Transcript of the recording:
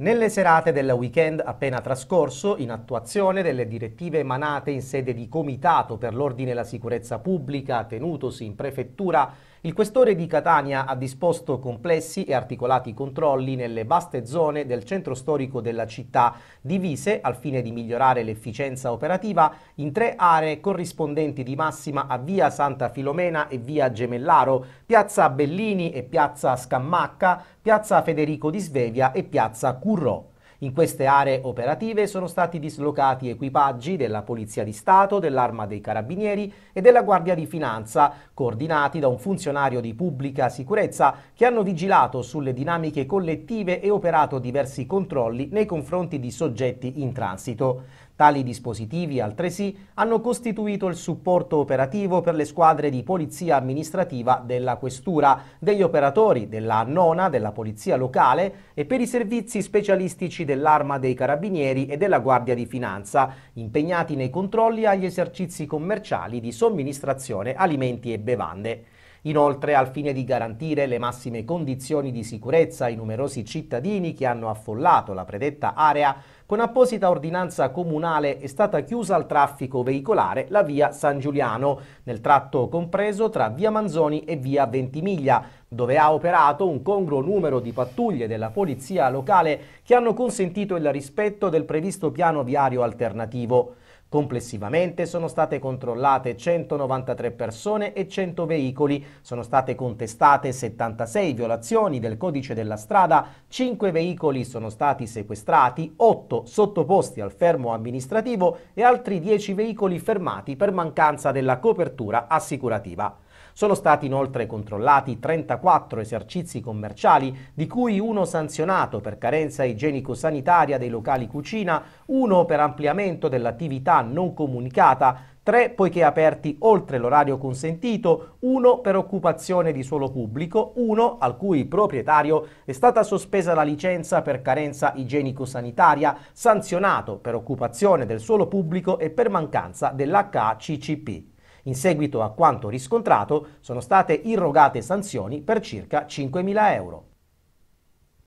Nelle serate del weekend appena trascorso, in attuazione delle direttive emanate in sede di Comitato per l'Ordine e la Sicurezza Pubblica tenutosi in prefettura, il questore di Catania ha disposto complessi e articolati controlli nelle vaste zone del centro storico della città, divise al fine di migliorare l'efficienza operativa in tre aree corrispondenti di massima a via Santa Filomena e via Gemellaro, piazza Bellini e piazza Scammacca, piazza Federico di Svevia e piazza Cuneo curro in queste aree operative sono stati dislocati equipaggi della Polizia di Stato, dell'Arma dei Carabinieri e della Guardia di Finanza, coordinati da un funzionario di pubblica sicurezza che hanno vigilato sulle dinamiche collettive e operato diversi controlli nei confronti di soggetti in transito. Tali dispositivi, altresì, hanno costituito il supporto operativo per le squadre di polizia amministrativa della Questura, degli operatori della Nona, della Polizia Locale e per i servizi specialistici dell'Arma dei Carabinieri e della Guardia di Finanza, impegnati nei controlli agli esercizi commerciali di somministrazione alimenti e bevande. Inoltre, al fine di garantire le massime condizioni di sicurezza ai numerosi cittadini che hanno affollato la predetta area, con apposita ordinanza comunale è stata chiusa al traffico veicolare la via San Giuliano, nel tratto compreso tra via Manzoni e via Ventimiglia, dove ha operato un congruo numero di pattuglie della polizia locale che hanno consentito il rispetto del previsto piano viario alternativo. Complessivamente sono state controllate 193 persone e 100 veicoli, sono state contestate 76 violazioni del codice della strada, 5 veicoli sono stati sequestrati, 8 sottoposti al fermo amministrativo e altri 10 veicoli fermati per mancanza della copertura assicurativa. Sono stati inoltre controllati 34 esercizi commerciali, di cui uno sanzionato per carenza igienico-sanitaria dei locali cucina, uno per ampliamento dell'attività non comunicata, tre poiché aperti oltre l'orario consentito, uno per occupazione di suolo pubblico, uno al cui proprietario è stata sospesa la licenza per carenza igienico-sanitaria, sanzionato per occupazione del suolo pubblico e per mancanza dell'HACCP. In seguito a quanto riscontrato sono state irrogate sanzioni per circa 5.000 euro.